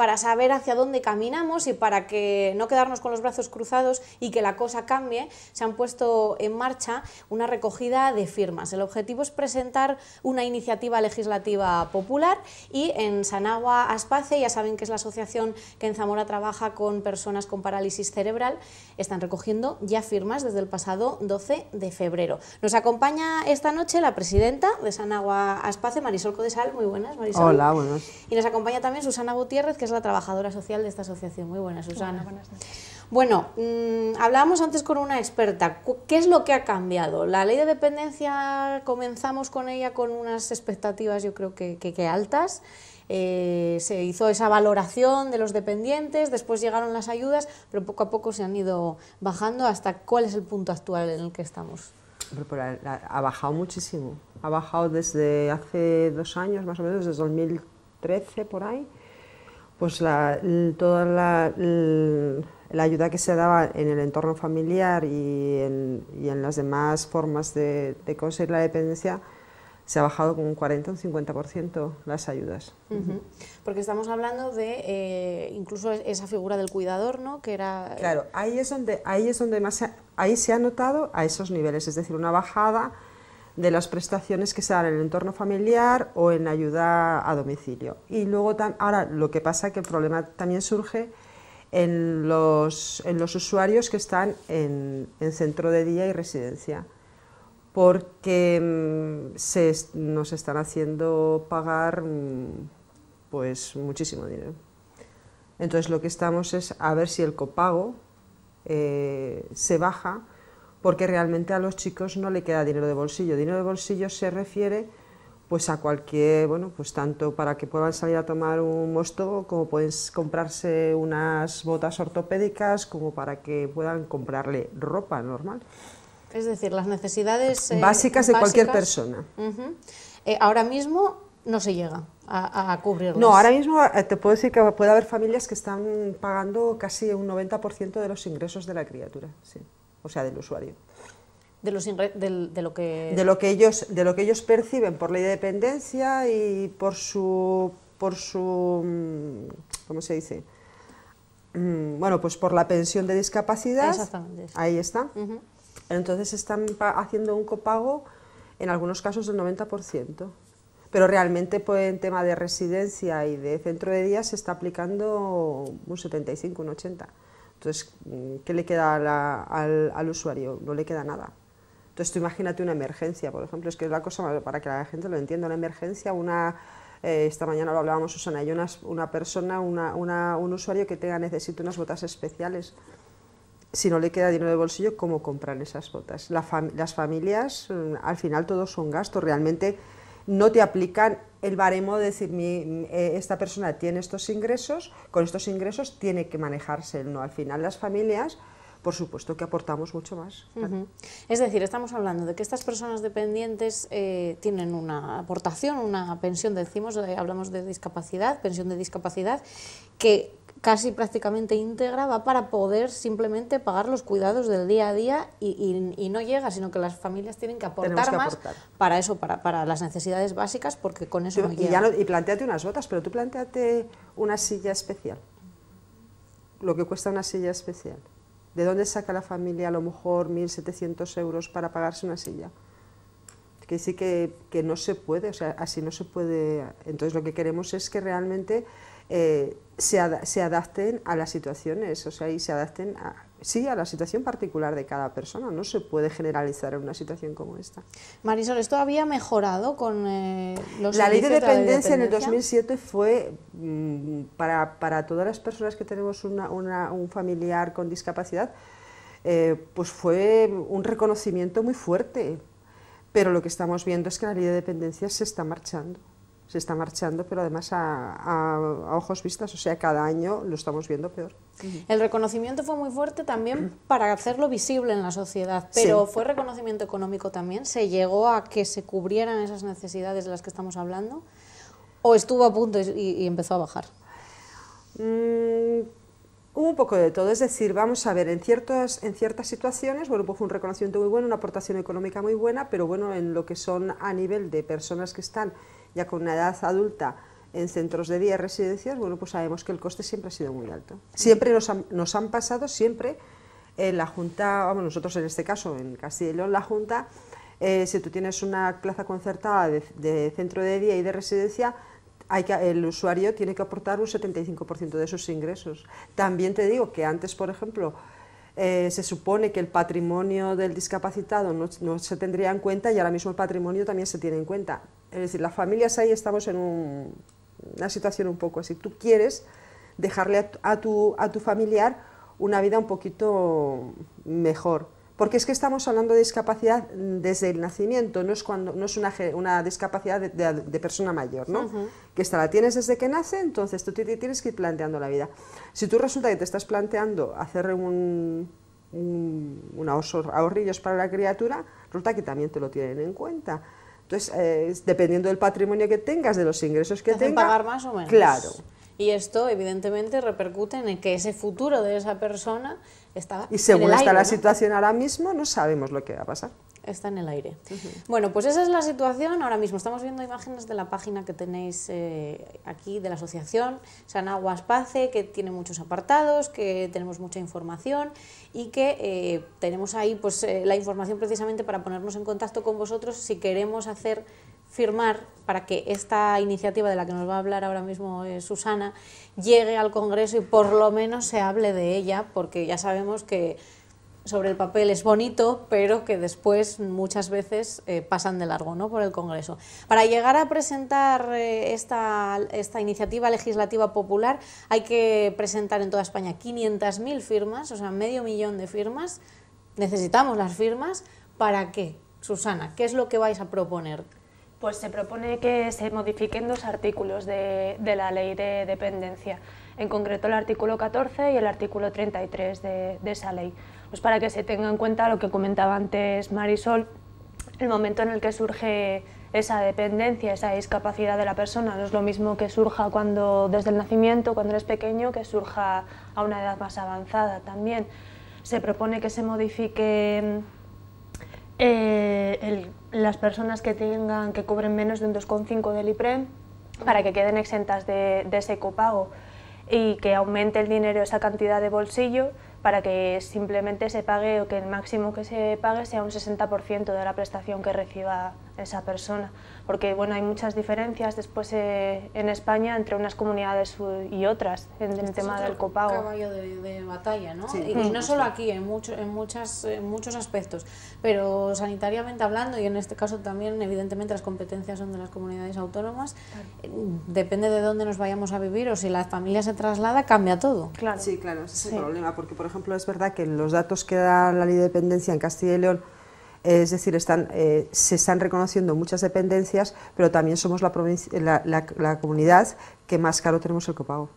para saber hacia dónde caminamos y para que no quedarnos con los brazos cruzados y que la cosa cambie, se han puesto en marcha una recogida de firmas. El objetivo es presentar una iniciativa legislativa popular y en Sanagua Aspace, ya saben que es la asociación que en Zamora trabaja con personas con parálisis cerebral, están recogiendo ya firmas desde el pasado 12 de febrero. Nos acompaña esta noche la presidenta de Sanagua Aspace, Marisol Codesal. Muy buenas, Marisol. Hola, buenas. Y nos acompaña también Susana Gutiérrez, que es la trabajadora social de esta asociación. Muy buena, Susana. Bueno, mm, hablábamos antes con una experta. ¿Qué es lo que ha cambiado? La ley de dependencia comenzamos con ella con unas expectativas yo creo que, altas. Eh, se hizo esa valoración de los dependientes, después llegaron las ayudas, pero poco a poco se han ido bajando hasta cuál es el punto actual en el que estamos. ha bajado muchísimo. Ha bajado desde hace dos años, más o menos, desde 2013 por ahí, pues la, toda la, ayuda que se daba en el entorno familiar y en, las demás formas de, conseguir la dependencia, se ha bajado con un 40 o un 50% las ayudas. Porque estamos hablando de eh, incluso esa figura del cuidador, ¿no? Que era... Claro, ahí es donde, ahí es donde más ahí se ha notado a esos niveles, es decir, una bajada de las prestaciones que se dan en el entorno familiar o en ayuda a domicilio. Y luego, ahora lo que pasa es que el problema también surge en los, usuarios que están en, centro de día y residencia, porque mm, se, nos están haciendo pagar mm, pues muchísimo dinero. Entonces lo que estamos es a ver si el copago eh, se baja porque realmente a los chicos no le queda dinero de bolsillo. Dinero de bolsillo se refiere pues a cualquier, bueno, pues tanto para que puedan salir a tomar un mosto, como pueden comprarse unas botas ortopédicas, como para que puedan comprarle ropa normal. Es decir, las necesidades eh, básicas de cualquier persona. Eh, ahora mismo no se llega a, a No, ahora mismo eh, te puedo decir que puede haber familias que están pagando casi un 90% de los ingresos de la criatura. Sí o sea, del usuario. De, lo que... de, lo que ellos, de lo que ellos perciben por ley de dependencia y por su, por su mm, ¿cómo se dice? Mm, bueno, pues por la pensión de discapacidad. Ahí está. Entonces están haciendo un copago en algunos casos del 90%. Pero realmente pues, en tema de residencia y de centro de día se está aplicando un 75, un 80%. Entonces, mm, ¿qué le queda al, usuario? No le queda nada. Entonces, tú imagínate una emergencia, por ejemplo, es que es la cosa para que la gente lo entienda, una emergencia, una... Eh, esta mañana lo hablábamos Susana hay una, una persona, una, un usuario que tenga necesita unas botas especiales, si no le queda dinero de bolsillo, ¿cómo comprar esas botas? las familias, mm, al final todos son gastos, realmente no te aplican el baremo de decir, eh, esta persona tiene estos ingresos, con estos ingresos tiene que manejarse no. Al final las familias, por supuesto que aportamos mucho más. Es decir, estamos hablando de que estas personas dependientes eh, tienen una aportación, una pensión, decimos, eh, hablamos de discapacidad, pensión de discapacidad, que casi prácticamente íntegra va para poder simplemente pagar los cuidados del día a día y, no llega, sino que las familias tienen que aportar más para eso, para, las necesidades básicas, porque con eso no y llega. y planteate unas botas, pero tú planteate una silla especial, lo que cuesta una silla especial. ¿De dónde saca la familia a lo mejor 1.700 euros para pagarse una silla? Que sí que, que no se puede, o sea, así no se puede. Entonces lo que queremos es que realmente eh, se, adapten a las situaciones, o sea, y se adapten a, sí, a la situación particular de cada persona, no se puede generalizar en una situación como esta. Marisol, ¿esto había mejorado con eh, los La ley de dependencia, en el 2007 fue mm, para, para, todas las personas que tenemos un familiar con discapacidad, eh, pues fue un reconocimiento muy fuerte, pero lo que estamos viendo es que la ley de dependencia se está marchando se está marchando, pero además a, ojos vistas, o sea, cada año lo estamos viendo peor. El reconocimiento fue muy fuerte también para hacerlo visible en la sociedad, pero ¿fue reconocimiento económico también? ¿Se llegó a que se cubrieran esas necesidades de las que estamos hablando? ¿O estuvo a punto y, empezó a bajar? Mm, hubo un poco de todo, es decir, vamos a ver, en, ciertos, en ciertas situaciones, bueno, pues fue un reconocimiento muy bueno, una aportación económica muy buena, pero bueno, en lo que son a nivel de personas que están ya con una edad adulta en centros de día y residencias, bueno, pues sabemos que el coste siempre ha sido muy alto. Siempre nos han, nos han pasado, siempre en la Junta, vamos, nosotros en este caso, en Castilla y la Junta, eh, si tú tienes una plaza concertada de, centro de día y de residencia, hay que, el usuario tiene que aportar un 75% de sus ingresos. También te digo que antes, por ejemplo, eh, se supone que el patrimonio del discapacitado no, se tendría en cuenta y ahora mismo el patrimonio también se tiene en cuenta. Es decir, las familias ahí estamos en una situación un poco así. Tú quieres dejarle a, tu, a tu familiar una vida un poquito mejor. Porque es que estamos hablando de discapacidad desde el nacimiento, no es, cuando, no es una, una discapacidad de, persona mayor, ¿no? Que esta la tienes desde que nace, entonces tú tienes que ir planteando la vida. Si tú resulta que te estás planteando hacer un, ahorrillos para la criatura, resulta que también te lo tienen en cuenta. Entonces, eh, dependiendo del patrimonio que tengas, de los ingresos que Te tengas... pagar más o menos. Claro. Y esto, evidentemente, repercute en que ese futuro de esa persona está. Y según está la situación ahora mismo, no sabemos lo que va a pasar. Está en el aire. Bueno, pues esa es la situación. Ahora mismo estamos viendo imágenes de la página que tenéis eh, aquí de la asociación San Aguas Pace, que tiene muchos apartados, que tenemos mucha información y que eh, tenemos ahí pues, eh, la información precisamente para ponernos en contacto con vosotros si queremos hacer firmar para que esta iniciativa de la que nos va a hablar ahora mismo Susana llegue al Congreso y por lo menos se hable de ella, porque ya sabemos que sobre el papel es bonito, pero que después muchas veces eh, pasan de largo ¿no? por el Congreso. Para llegar a presentar eh, esta, iniciativa legislativa popular hay que presentar en toda España 500.000 firmas, o sea, medio millón de firmas. Necesitamos las firmas. ¿Para qué? Susana, ¿qué es lo que vais a proponer? Pues se propone que se modifiquen dos artículos de, la ley de dependencia, en concreto el artículo 14 y el artículo 33 de esa ley. Pues para que se tenga en cuenta lo que comentaba antes Marisol, el momento en el que surge esa dependencia, esa discapacidad de la persona. No es lo mismo que surja cuando desde el nacimiento, cuando eres pequeño, que surja a una edad más avanzada también. Se propone que se modifique eh, las personas que tengan que cobren menos de un 2,5 del IPREM para que queden exentas de ese copago y que aumente el dinero esa cantidad de bolsillo para que simplemente se pague o que el máximo que se pague sea un 60% de la prestación que reciba esa persona, porque bueno, hay muchas diferencias después eh, en España entre unas comunidades y otras en el este tema del copago. caballo de, batalla, ¿no? y, mm. no solo aquí, en, muchos en, muchas, muchos aspectos, pero sanitariamente hablando, y en este caso también evidentemente las competencias son de las comunidades autónomas, depende de dónde nos vayamos a vivir o si la familia se traslada, cambia todo. Claro. Sí, claro, ese es el problema, porque por ejemplo es verdad que los datos que da la ley de dependencia en Castilla y León es decir, están, eh, se están reconociendo muchas dependencias, pero también somos la, la, comunidad que más caro tenemos el copago.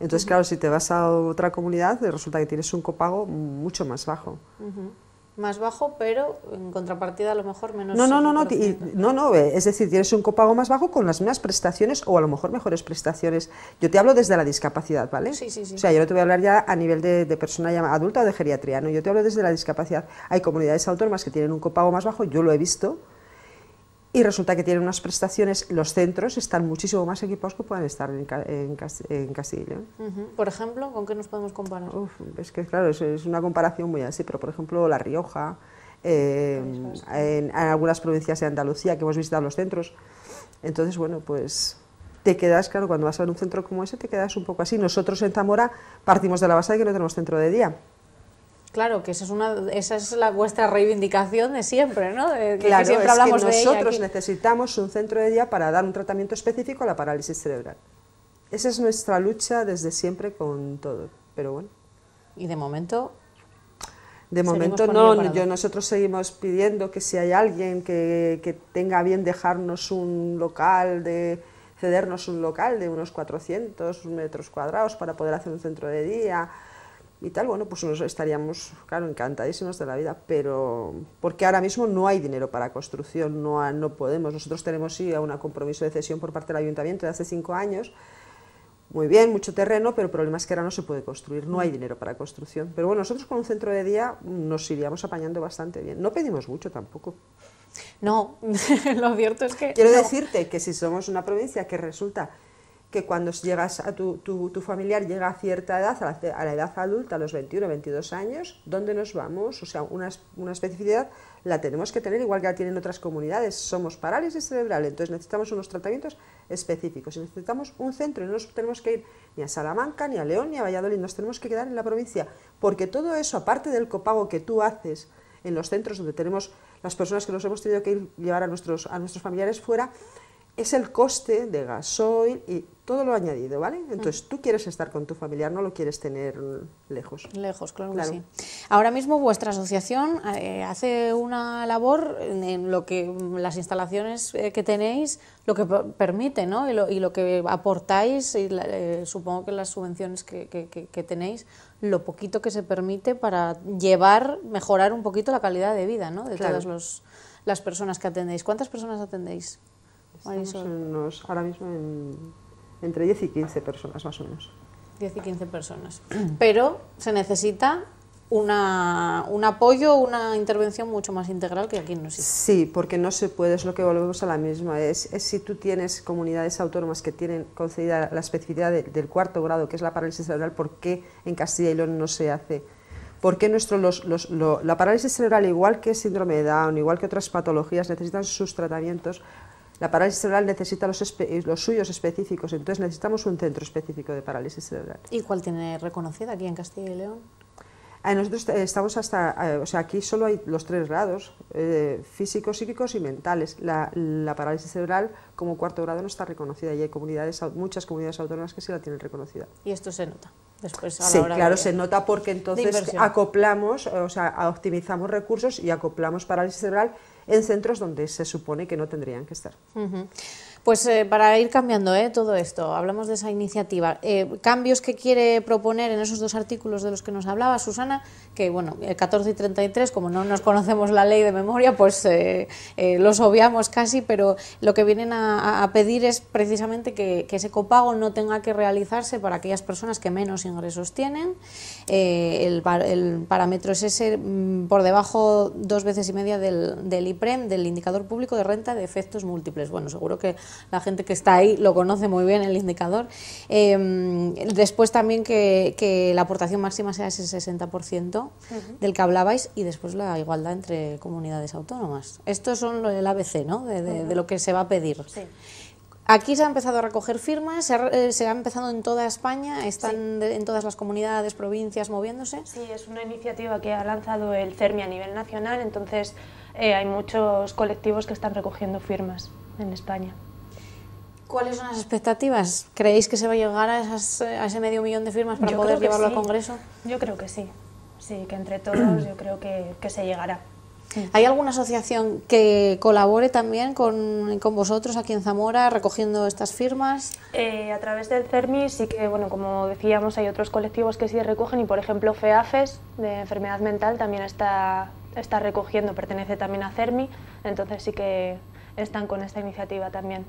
Entonces, claro, si te vas a otra comunidad, resulta que tienes un copago mucho más bajo más bajo, pero en contrapartida a lo mejor menos. No, no, no, no, no, no, eh, es decir, tienes un copago más bajo con las mismas prestaciones o a lo mejor mejores prestaciones. Yo te hablo desde la discapacidad, ¿vale? Sí, sí, sí. O sea, yo no te voy a hablar ya a nivel de, persona adulta o de geriatría, no, yo te hablo desde la discapacidad. Hay comunidades autónomas que tienen un copago más bajo, yo lo he visto, y resulta que tienen unas prestaciones, los centros están muchísimo más equipados que pueden estar en, en, Castilla Por ejemplo, ¿con qué nos podemos comparar? es que claro, es, una comparación muy así, pero por ejemplo La Rioja, eh, en, algunas provincias de Andalucía que hemos visitado los centros, entonces bueno, pues te quedas, claro, cuando vas a un centro como ese te quedas un poco así. Nosotros en Zamora partimos de la base de que no tenemos centro de día. Claro, que esa es, una, esa es la, vuestra reivindicación de siempre, ¿no? siempre hablamos que nosotros necesitamos un centro de día para dar un tratamiento específico a la parálisis cerebral. Esa es nuestra lucha desde siempre con todo, pero bueno. Y de momento... De momento no, yo, nosotros seguimos pidiendo que si hay alguien que, que tenga bien dejarnos un local de cedernos un local de unos 400 metros cuadrados para poder hacer un centro de día, y tal, bueno, pues nos estaríamos, claro, encantadísimos de la vida, pero porque ahora mismo no hay dinero para construcción, no, no podemos. Nosotros tenemos sí un compromiso de cesión por parte del ayuntamiento de hace cinco años, muy bien, mucho terreno, pero el problema es que ahora no se puede construir, no hay dinero para construcción. Pero bueno, nosotros con un centro de día nos iríamos apañando bastante bien. No pedimos mucho tampoco. No, lo cierto es que... Quiero decirte que si somos una provincia que resulta que cuando llegas a tu, tu, tu, familiar llega a cierta edad, a la, edad adulta, a los 21, 22 años, ¿dónde nos vamos? O sea, una, especificidad la tenemos que tener, igual que la tienen otras comunidades. Somos parálisis cerebral, entonces necesitamos unos tratamientos específicos. Y necesitamos un centro y no nos tenemos que ir ni a Salamanca, ni a León, ni a Valladolid, nos tenemos que quedar en la provincia. Porque todo eso, aparte del copago que tú haces en los centros donde tenemos las personas que nos hemos tenido que ir, llevar a nuestros, a nuestros familiares fuera, es el coste de gasoil y todo lo añadido, ¿vale? Entonces mm. tú quieres estar con tu familiar, no lo quieres tener lejos. Lejos, claro, que sí. Ahora mismo vuestra asociación eh, hace una labor en lo que mm, las instalaciones eh, que tenéis lo que permite, ¿no? Y lo, que aportáis, y eh, supongo que las subvenciones que, tenéis, lo poquito que se permite para llevar, mejorar un poquito la calidad de vida, ¿no? De todas las personas que atendéis. ¿Cuántas personas atendéis? Estamos ahora mismo entre 10 y 15 personas más o menos. 10 y 15 personas. Pero se necesita una, un apoyo, una intervención mucho más integral que aquí no Sí, porque no se puede, es lo que volvemos a la misma. Es, es si tú tienes comunidades autónomas que tienen concedida la especificidad del cuarto grado, que es la parálisis cerebral, ¿por qué en Castilla y León no se hace? ¿Por qué los, los, la parálisis cerebral, igual que síndrome de Down, igual que otras patologías, necesitan sus tratamientos? La parálisis cerebral necesita los, eh, los, suyos específicos, entonces necesitamos un centro específico de parálisis cerebral. ¿Y cuál tiene reconocida aquí en Castilla y León? Eh, nosotros estamos hasta, eh, o sea, aquí solo hay los tres grados, físicos, psíquicos y mentales. La, parálisis cerebral como cuarto grado no está reconocida y hay comunidades, muchas comunidades autónomas que sí la tienen reconocida. Y esto se nota. sí, claro, se nota porque entonces acoplamos, o sea, optimizamos recursos y acoplamos parálisis cerebral en centros donde se supone que no tendrían que estar. Pues eh, para ir cambiando ¿eh? todo esto, hablamos de esa iniciativa. Eh, cambios que quiere proponer en esos dos artículos de los que nos hablaba Susana, que bueno, el 14 y 33, como no nos conocemos la ley de memoria, pues eh, los obviamos casi, pero lo que vienen a, pedir es precisamente que, ese copago no tenga que realizarse para aquellas personas que menos ingresos tienen. El, parámetro es ese mm, por debajo dos veces y media del, del IPREM, del indicador público de renta de efectos múltiples. Bueno, seguro que la gente que está ahí lo conoce muy bien el indicador. Em, después también que, la aportación máxima sea ese 60% del que hablabais y después la igualdad entre comunidades autónomas. Estos son el ABC, ¿no? De, lo que se va a pedir. Aquí se ha empezado a recoger firmas, se ha, eh, empezado en toda España, están en todas las comunidades, provincias moviéndose. Sí, es una iniciativa que ha lanzado el CERMI a nivel nacional, entonces eh, hay muchos colectivos que están recogiendo firmas en España. ¿Cuáles son las expectativas? ¿Creéis que se va a llegar a, eh, ese medio millón de firmas para poder llevarlo al Congreso? Yo creo que sí. Sí, que entre todos yo creo que, se llegará. ¿Hay alguna asociación que colabore también con, vosotros aquí en Zamora recogiendo estas firmas? Eh, a través del CERMI sí que, bueno, como decíamos, hay otros colectivos que sí recogen y, por ejemplo, FEAFES, de enfermedad mental, también está, está recogiendo, pertenece también a CERMI, entonces sí que están con esta iniciativa también.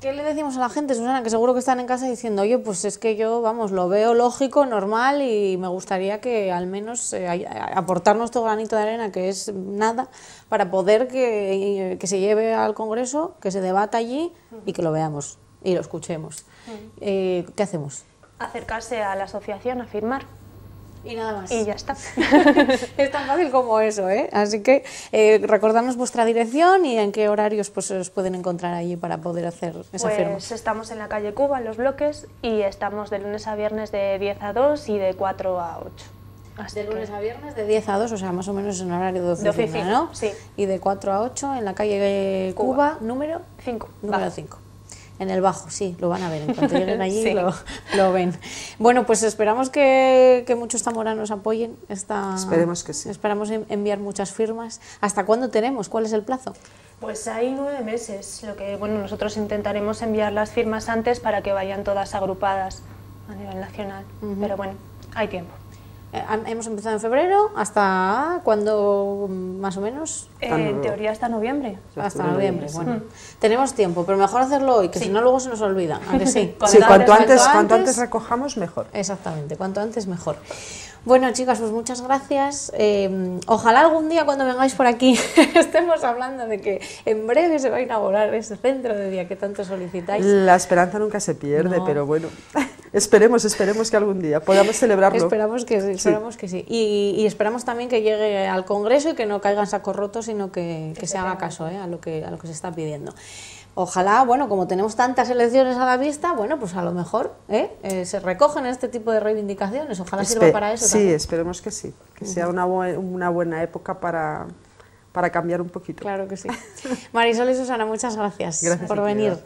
¿Qué le decimos a la gente, Susana? Que seguro que están en casa diciendo, oye, pues es que yo, vamos, lo veo lógico, normal y me gustaría que al menos eh, aportar nuestro granito de arena, que es nada, para poder eh, que, se lleve al Congreso, que se debata allí y que lo veamos y lo escuchemos. Mm. Eh, ¿Qué hacemos? Acercarse a la asociación a firmar. Y nada más. Y ya está. es tan fácil como eso, ¿eh? Así que eh, vuestra dirección y en qué horarios pues, os pueden encontrar allí para poder hacer esa pues estamos en la calle Cuba, en los bloques, y estamos de lunes a viernes de 10 a 2 y de 4 a 8. de lunes a viernes de 10 a 2, o sea, más o menos en horario de oficina, ¿no? Sí. Y de 4 a 8 en la calle Cuba, Cuba número 5. Número 5. En el bajo, sí, lo van a ver. En cuanto lleguen allí lo, ven. Bueno, pues esperamos que, muchos zamoranos apoyen esta. Esperemos que sí. Esperamos enviar muchas firmas. ¿Hasta cuándo tenemos? ¿Cuál es el plazo? Pues hay nueve meses. Lo que bueno, nosotros intentaremos enviar las firmas antes para que vayan todas agrupadas a nivel nacional. Pero bueno, hay tiempo. Eh, hemos empezado en febrero, ¿hasta cuándo más o menos? Eh, en teoría hasta noviembre. Hasta noviembre, bueno. Mm. Tenemos tiempo, pero mejor hacerlo hoy, que si no luego se nos olvida. sí? cuanto, antes, cuanto antes recojamos, mejor. Exactamente, cuanto antes mejor. Bueno, chicas, pues muchas gracias. Em, ojalá algún día cuando vengáis por aquí estemos hablando de que en breve se va a inaugurar ese centro de día que tanto solicitáis. La esperanza nunca se pierde, pero bueno, esperemos, esperemos que algún día podamos celebrarlo. Esperamos que sí, esperamos que sí. Y, esperamos también que llegue al Congreso y que no caigan sacos rotos, sino que, se haga caso ¿eh? a, lo que, a lo que se está pidiendo ojalá, bueno, como tenemos tantas elecciones a la vista, bueno, pues a lo mejor ¿eh? Eh, se recogen este tipo de reivindicaciones, ojalá sirva para eso. Sí, esperemos que sí, que sea una, buena época para, cambiar un poquito. Claro que sí. Marisol y Susana, muchas gracias, por venir.